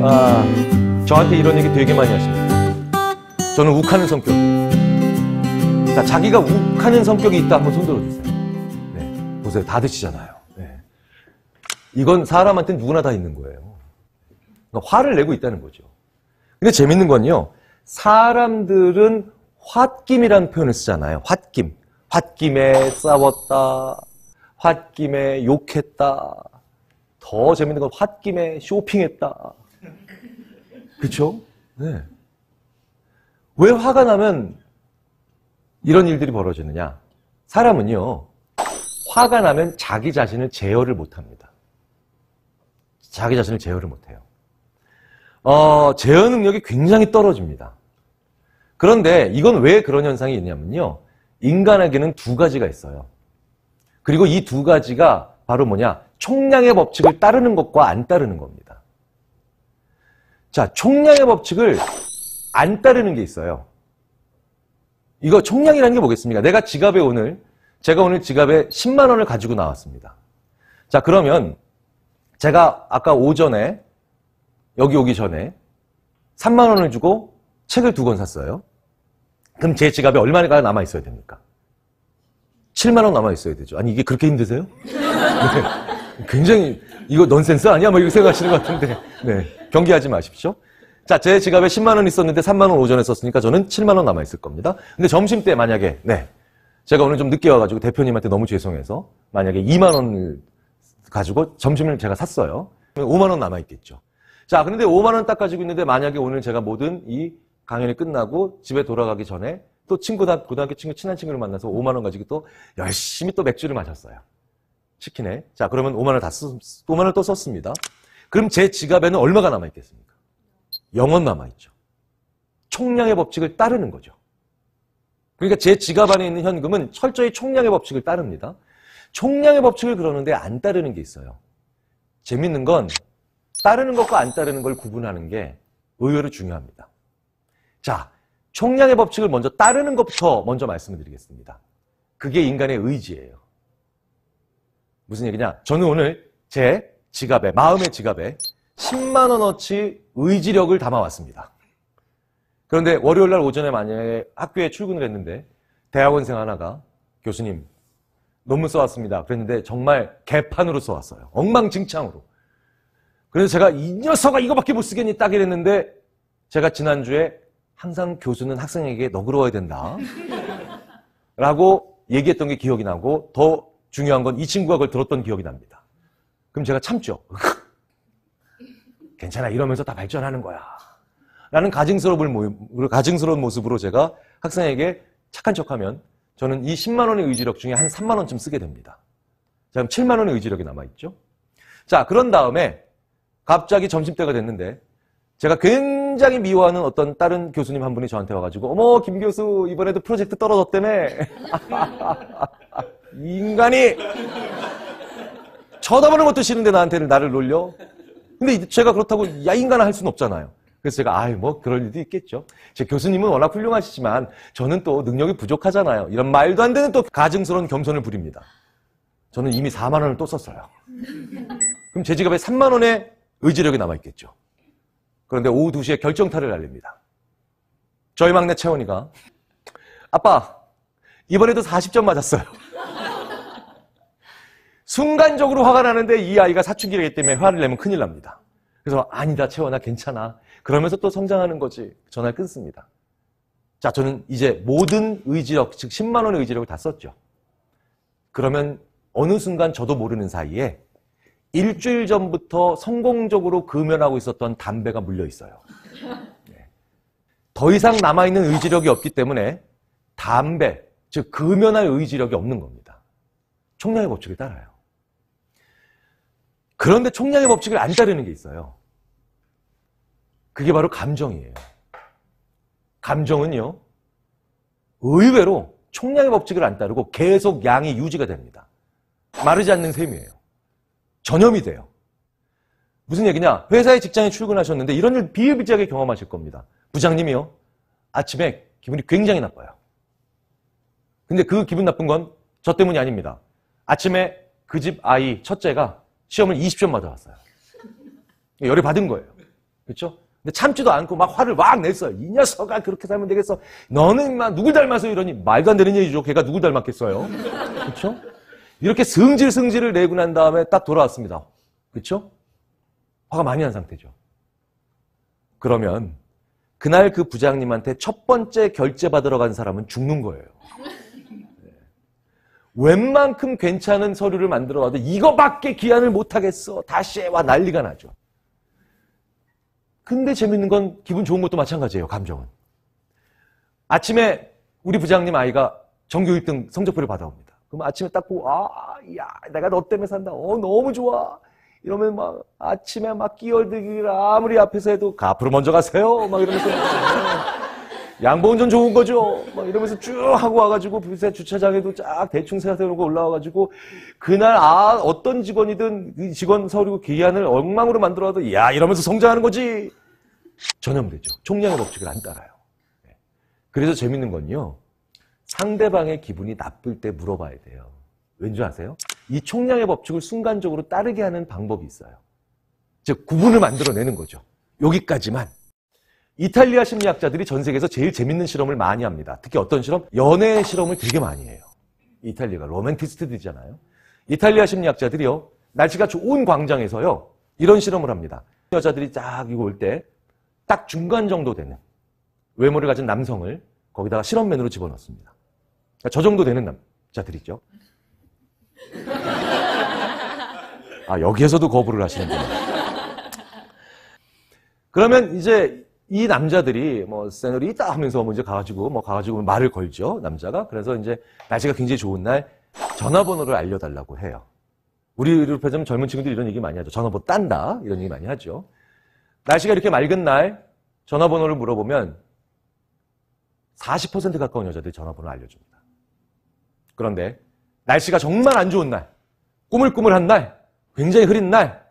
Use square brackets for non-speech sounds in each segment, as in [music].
아, 저한테 이런 얘기 되게 많이 하십니다. 저는 욱하는 성격이에요. 자, 그러니까 자기가 욱하는 성격이 있다 한번 손들어 주세요. 네, 보세요. 다 드시잖아요. 네. 이건 사람한테 누구나 다 있는 거예요. 그러니까 화를 내고 있다는 거죠. 근데 재밌는 건요. 사람들은 홧김이라는 표현을 쓰잖아요. 홧김. 홧김에 싸웠다. 홧김에 욕했다. 더 재밌는 건 홧김에 쇼핑했다. 그렇죠? 네. 왜 화가 나면 이런 일들이 벌어지느냐? 사람은요, 화가 나면 자기 자신을 제어를 못합니다. 자기 자신을 제어를 못해요. 어, 제어 능력이 굉장히 떨어집니다. 그런데 이건 왜 그런 현상이 있냐면요. 인간에게는 두 가지가 있어요. 그리고 이 두 가지가 바로 뭐냐? 총량의 법칙을 따르는 것과 안 따르는 겁니다. 자, 총량의 법칙을 안 따르는 게 있어요. 이거 총량이라는 게 뭐겠습니까? 내가 지갑에 오늘, 제가 오늘 지갑에 10만 원을 가지고 나왔습니다. 자, 그러면 제가 아까 오전에, 여기 오기 전에 3만 원을 주고 책을 두 권 샀어요. 그럼 제 지갑에 얼마나 남아 있어야 됩니까? 7만 원 남아 있어야 되죠. 아니 이게 그렇게 힘드세요? [laughs] 네. 굉장히 이거 넌센스 아니야? 뭐 이렇게 생각하시는 것 같은데. 네. 경기하지 마십시오. 자, 제 지갑에 10만 원 있었는데 3만 원 오전에 썼으니까 저는 7만 원 남아 있을 겁니다. 근데 점심 때 만약에 네. 제가 오늘 좀 늦게 와 가지고 대표님한테 너무 죄송해서 만약에 2만 원을 가지고 점심을 제가 샀어요. 그러면 5만 원 남아 있겠죠. 자, 그런데 5만 원 딱 가지고 있는데 만약에 오늘 제가 모든 이 강연이 끝나고 집에 돌아가기 전에 또 친구 다 고등학교 친구 친한 친구를 만나서 5만 원 가지고 또 열심히 또 맥주를 마셨어요. 치킨에. 자, 그러면 5만 원다 쓰, 5만 원또 썼습니다. 그럼 제 지갑에는 얼마가 남아있겠습니까? 영원 남아있죠. 총량의 법칙을 따르는 거죠. 그러니까 제 지갑 안에 있는 현금은 철저히 총량의 법칙을 따릅니다. 총량의 법칙을 그러는데 안 따르는 게 있어요. 재밌는 건 따르는 것과 안 따르는 걸 구분하는 게 의외로 중요합니다. 자, 총량의 법칙을 먼저 따르는 것부터 먼저 말씀드리겠습니다. 을 그게 인간의 의지예요. 무슨 얘기냐? 저는 오늘 제 지갑에, 마음의 지갑에 10만원어치 의지력을 담아왔습니다. 그런데 월요일 날 오전에 만약에 학교에 출근을 했는데 대학원생 하나가 교수님, 논문 써왔습니다. 그랬는데 정말 개판으로 써왔어요. 엉망진창으로. 그래서 제가 이 녀석아 이거밖에 못 쓰겠니 딱 이랬는데 제가 지난주에 항상 교수는 학생에게 너그러워야 된다. [laughs] 라고 얘기했던 게 기억이 나고 더 중요한 건 이 친구가 그걸 들었던 기억이 납니다. 그럼 제가 참죠. [laughs] 괜찮아. 이러면서 다 발전하는 거야. 라는 가증스러운, 모습으로 제가 학생에게 착한 척하면 저는 이 10만 원의 의지력 중에 한 3만 원쯤 쓰게 됩니다. 자, 그럼 7만 원의 의지력이 남아있죠. 자, 그런 다음에 갑자기 점심때가 됐는데 제가 굉장히 미워하는 어떤 다른 교수님 한 분이 저한테 와가지고 어머 김 교수 이번에도 프로젝트 떨어졌다며 [laughs] 인간이 쳐다보는 것도 싫은데 나한테는 나를 놀려? 근데 제가 그렇다고 야 인간아 할 수는 없잖아요. 그래서 제가 아유 뭐 그럴 일도 있겠죠. 제 교수님은 워낙 훌륭하시지만 저는 또 능력이 부족하잖아요. 이런 말도 안 되는 또 가증스러운 겸손을 부립니다. 저는 이미 4만 원을 또 썼어요. 그럼 제 지갑에 3만 원의 의지력이 남아 있겠죠. 그런데 오후 2시에 결정타를 날립니다. 저희 막내 채원이가 아빠 이번에도 40점 맞았어요. 순간적으로 화가 나는데 이 아이가 사춘기이기 때문에 화를 내면 큰일 납니다. 그래서 아니다 채원아 괜찮아 그러면서 또 성장하는 거지 전화를 끊습니다. 자 저는 이제 모든 의지력 즉 10만 원의 의지력을 다 썼죠. 그러면 어느 순간 저도 모르는 사이에 일주일 전부터 성공적으로 금연하고 있었던 담배가 물려 있어요. 네. 더 이상 남아있는 의지력이 없기 때문에 담배, 즉 금연할 의지력이 없는 겁니다. 총량의 법칙에 따라요. 그런데 총량의 법칙을 안 따르는 게 있어요. 그게 바로 감정이에요. 감정은요, 의외로 총량의 법칙을 안 따르고 계속 양이 유지가 됩니다. 마르지 않는 셈이에요. 전염이 돼요. 무슨 얘기냐? 회사의 직장에 출근하셨는데 이런 일 비일비재하게 경험하실 겁니다. 부장님이요. 아침에 기분이 굉장히 나빠요. 근데 그 기분 나쁜 건 저 때문이 아닙니다. 아침에 그 집 아이 첫째가 시험을 20점 맞아왔어요. 열이 받은 거예요. 그렇죠? 근데 참지도 않고 막 화를 막 냈어요. 이 녀석아 그렇게 살면 되겠어. 너는 막 누굴 닮아서 이러니 말도 안 되는 얘기죠. 걔가 누굴 닮았겠어요. 그렇죠? 이렇게 승질 승질을 내고 난 다음에 딱 돌아왔습니다. 그렇죠? 화가 많이 난 상태죠. 그러면 그날 그 부장님한테 첫 번째 결제 받으러 간 사람은 죽는 거예요. 웬만큼 괜찮은 서류를 만들어 와도 이거밖에 기한을 못 하겠어. 다시 해와 난리가 나죠. 근데 재밌는 건 기분 좋은 것도 마찬가지예요. 감정은. 아침에 우리 부장님 아이가 전교 1등 성적표를 받아옵니다. 그럼 아침에 딱 보고 아, 야, 내가 너 때문에 산다. 어, 너무 좋아. 이러면 막 아침에 막 끼어들기를 아무리 앞에서 해도 가 앞으로 먼저 가세요. 막 이러면서 양봉전 좋은 거죠. 막 이러면서 쭉 하고 와가지고 부세 주차장에도 쫙 대충 세워놓고 올라와가지고 그날 아 어떤 직원이든 직원 서류 기한을 엉망으로 만들어도 야 이러면서 성장하는 거지. 전혀 못했죠. 총량의 법칙을 안 따라요. 네. 그래서 재밌는 건요. 상대방의 기분이 나쁠 때 물어봐야 돼요. 왠지 아세요? 이 총량의 법칙을 순간적으로 따르게 하는 방법이 있어요. 즉 구분을 만들어내는 거죠. 여기까지만. 이탈리아 심리학자들이 전 세계에서 제일 재밌는 실험을 많이 합니다. 특히 어떤 실험? 연애 실험을 되게 많이 해요. 이탈리아가 로맨티스트들이잖아요. 이탈리아 심리학자들이요. 날씨가 좋은 광장에서요. 이런 실험을 합니다. 여자들이 쫙 이거 올 때 딱 중간 정도 되는 외모를 가진 남성을 거기다가 실험맨으로 집어넣습니다. 그러니까 저 정도 되는 남자들이죠. 아, 여기에서도 거부를 하시는구나. 그러면 이제 이 남자들이 뭐세뇨리 있다 하면서 먼저 뭐 가가지고 뭐 가가지고 말을 걸죠 남자가 그래서 이제 날씨가 굉장히 좋은 날 전화번호를 알려달라고 해요. 우리로 표하 젊은 친구들이 이런 얘기 많이 하죠. 전화번호 딴다 이런 얘기 많이 하죠. 날씨가 이렇게 맑은 날 전화번호를 물어보면 40% 가까운 여자들이 전화번호를 알려줍니다. 그런데 날씨가 정말 안 좋은 날, 꾸물꾸물한 날, 굉장히 흐린 날,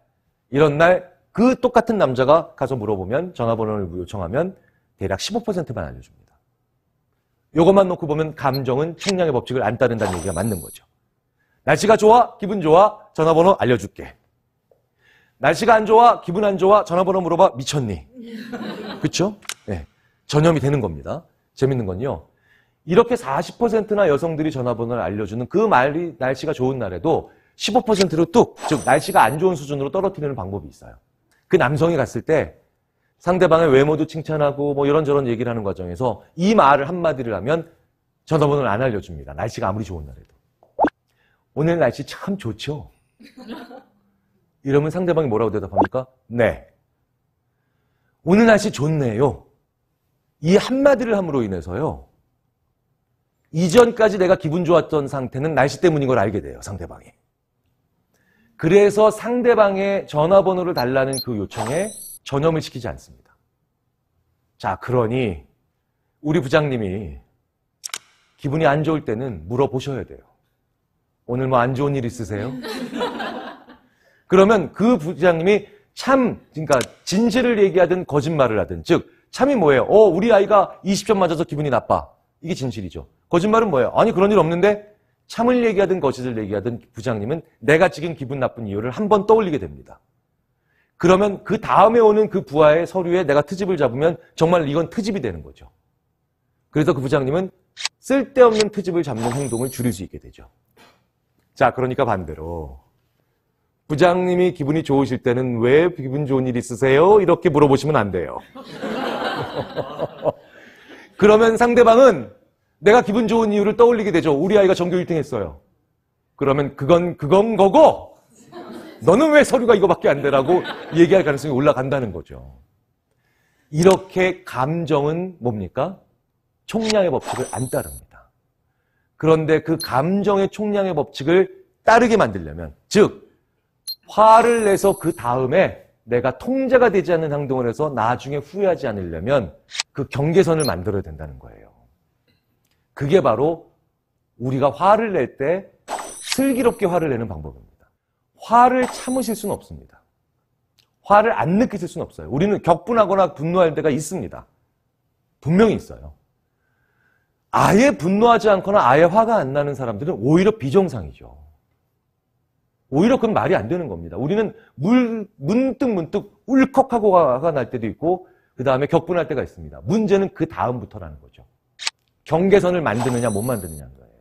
이런 날그 똑같은 남자가 가서 물어보면 전화번호를 요청하면 대략 15%만 알려줍니다. 이것만 놓고 보면 감정은 청량의 법칙을 안 따른다는 얘기가 맞는 거죠. 날씨가 좋아, 기분 좋아, 전화번호 알려줄게. 날씨가 안 좋아, 기분 안 좋아, 전화번호 물어봐, 미쳤니? [laughs] 그쵸? 예. 네. 전염이 되는 겁니다. 재밌는 건요. 이렇게 40%나 여성들이 전화번호를 알려주는 그 말이 날씨가 좋은 날에도 15%로 뚝, 즉 날씨가 안 좋은 수준으로 떨어뜨리는 방법이 있어요. 그 남성이 갔을 때 상대방의 외모도 칭찬하고 뭐 이런저런 얘기를 하는 과정에서 이 말을 한마디를 하면 전화번호를 안 알려줍니다. 날씨가 아무리 좋은 날에도. 오늘 날씨 참 좋죠? 이러면 상대방이 뭐라고 대답합니까? 네. 오늘 날씨 좋네요. 이 한마디를 함으로 인해서요. 이전까지 내가 기분 좋았던 상태는 날씨 때문인 걸 알게 돼요, 상대방이. 그래서 상대방의 전화번호를 달라는 그 요청에 전염을 시키지 않습니다. 자, 그러니 우리 부장님이 기분이 안 좋을 때는 물어보셔야 돼요. 오늘 뭐 안 좋은 일 있으세요? [laughs] 그러면 그 부장님이 참, 그러니까 진실을 얘기하든 거짓말을 하든, 즉, 참이 뭐예요? 어, 우리 아이가 20점 맞아서 기분이 나빠. 이게 진실이죠. 거짓말은 뭐예요? 아니, 그런 일 없는데? 참을 얘기하든 거짓을 얘기하든 부장님은 내가 지금 기분 나쁜 이유를 한번 떠올리게 됩니다. 그러면 그 다음에 오는 그 부하의 서류에 내가 트집을 잡으면 정말 이건 트집이 되는 거죠. 그래서 그 부장님은 쓸데없는 트집을 잡는 행동을 줄일 수 있게 되죠. 자, 그러니까 반대로 부장님이 기분이 좋으실 때는 왜 기분 좋은 일 있으세요? 이렇게 물어보시면 안 돼요. [laughs] 그러면 상대방은 내가 기분 좋은 이유를 떠올리게 되죠. 우리 아이가 전교 1등 했어요. 그러면 그건 그건 거고 너는 왜 서류가 이거밖에 안 되라고 얘기할 가능성이 올라간다는 거죠. 이렇게 감정은 뭡니까? 총량의 법칙을 안 따릅니다. 그런데 그 감정의 총량의 법칙을 따르게 만들려면 즉 화를 내서 그 다음에 내가 통제가 되지 않는 행동을 해서 나중에 후회하지 않으려면 그 경계선을 만들어야 된다는 거예요. 그게 바로 우리가 화를 낼 때 슬기롭게 화를 내는 방법입니다. 화를 참으실 수는 없습니다. 화를 안 느끼실 수는 없어요. 우리는 격분하거나 분노할 때가 있습니다. 분명히 있어요. 아예 분노하지 않거나 아예 화가 안 나는 사람들은 오히려 비정상이죠. 오히려 그건 말이 안 되는 겁니다. 우리는 물, 문득 문득 울컥하고 화가 날 때도 있고, 그 다음에 격분할 때가 있습니다. 문제는 그 다음부터라는 거죠. 경계선을 만드느냐 못 만드느냐인 거예요.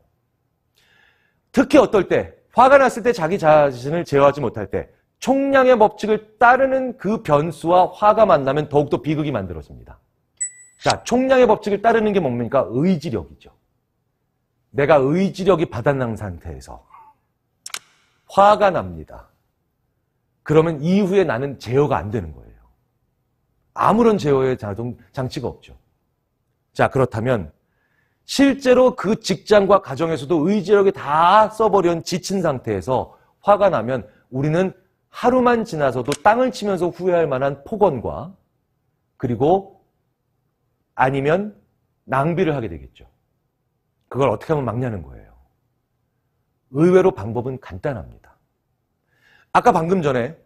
특히 어떨 때 화가 났을 때 자기 자신을 제어하지 못할 때 총량의 법칙을 따르는 그 변수와 화가 만나면 더욱더 비극이 만들어집니다. 자, 총량의 법칙을 따르는 게 뭡니까? 의지력이죠. 내가 의지력이 바닥난 상태에서 화가 납니다. 그러면 이후에 나는 제어가 안 되는 거예요. 아무런 제어의 자동 장치가 없죠. 자, 그렇다면 실제로 그 직장과 가정에서도 의지력이 다 써버린 지친 상태에서 화가 나면 우리는 하루만 지나서도 땅을 치면서 후회할 만한 폭언과 그리고 아니면 낭비를 하게 되겠죠. 그걸 어떻게 하면 막냐는 거예요. 의외로 방법은 간단합니다. 아까 방금 전에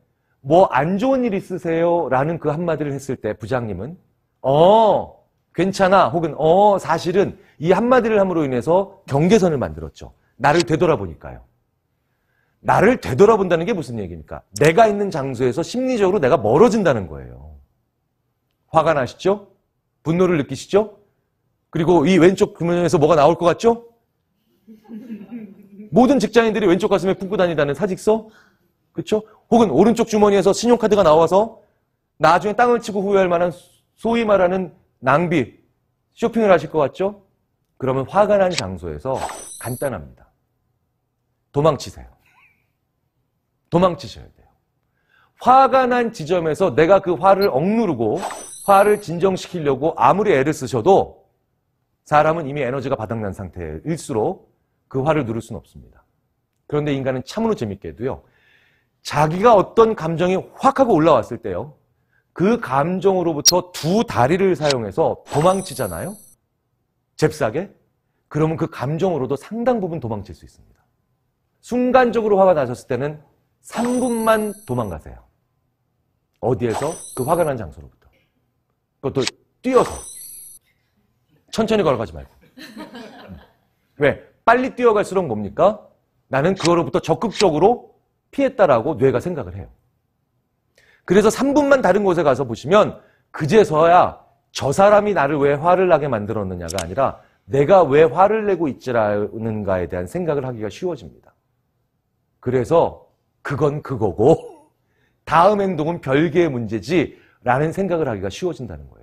뭐 안 좋은 일 있으세요? 라는 그 한마디를 했을 때 부장님은 어, 괜찮아 혹은 어 사실은 이 한마디를 함으로 인해서 경계선을 만들었죠. 나를 되돌아보니까요. 나를 되돌아본다는 게 무슨 얘기입니까? 내가 있는 장소에서 심리적으로 내가 멀어진다는 거예요. 화가 나시죠? 분노를 느끼시죠? 그리고 이 왼쪽 그면에서 뭐가 나올 것 같죠? 모든 직장인들이 왼쪽 가슴에 품고 다니다는 사직서? 그렇죠? 혹은 오른쪽 주머니에서 신용카드가 나와서 나중에 땅을 치고 후회할 만한 소위 말하는 낭비, 쇼핑을 하실 것 같죠? 그러면 화가 난 장소에서 간단합니다. 도망치세요. 도망치셔야 돼요. 화가 난 지점에서 내가 그 화를 억누르고 화를 진정시키려고 아무리 애를 쓰셔도 사람은 이미 에너지가 바닥난 상태일수록 그 화를 누를 수는 없습니다. 그런데 인간은 참으로 재밌게도요. 자기가 어떤 감정이 확 하고 올라왔을 때요. 그 감정으로부터 두 다리를 사용해서 도망치잖아요? 잽싸게? 그러면 그 감정으로도 상당 부분 도망칠 수 있습니다. 순간적으로 화가 나셨을 때는 3분만 도망가세요. 어디에서? 그 화가 난 장소로부터. 그것도 뛰어서. 천천히 걸어가지 말고. 왜? 빨리 뛰어갈수록 뭡니까? 나는 그거로부터 적극적으로 피했다라고 뇌가 생각을 해요. 그래서 3분만 다른 곳에 가서 보시면 그제서야 저 사람이 나를 왜 화를 나게 만들었느냐가 아니라 내가 왜 화를 내고 있지라는가에 대한 생각을 하기가 쉬워집니다. 그래서 그건 그거고 다음 행동은 별개의 문제지라는 생각을 하기가 쉬워진다는 거예요.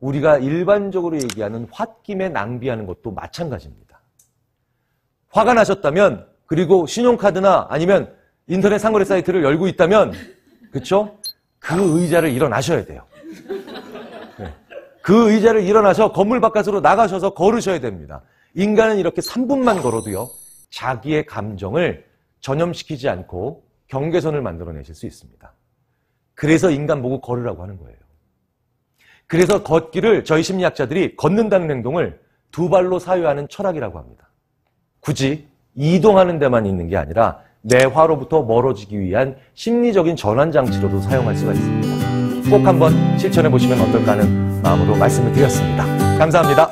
우리가 일반적으로 얘기하는 홧김에 낭비하는 것도 마찬가지입니다. 화가 나셨다면 그리고 신용카드나 아니면 인터넷 상거래 사이트를 열고 있다면 그렇죠? 그 의자를 일어나셔야 돼요. 네. 그 의자를 일어나서 건물 바깥으로 나가셔서 걸으셔야 됩니다. 인간은 이렇게 3분만 걸어도요, 자기의 감정을 전염시키지 않고 경계선을 만들어내실 수 있습니다. 그래서 인간 보고 걸으라고 하는 거예요. 그래서 걷기를 저희 심리학자들이 걷는다는 행동을 두 발로 사유하는 철학이라고 합니다. 굳이 이동하는 데만 있는 게 아니라 내화로부터 멀어지기 위한 심리적인 전환 장치로도 사용할 수가 있습니다. 꼭 한번 실천해 보시면 어떨까 하는 마음으로 말씀을 드렸습니다. 감사합니다.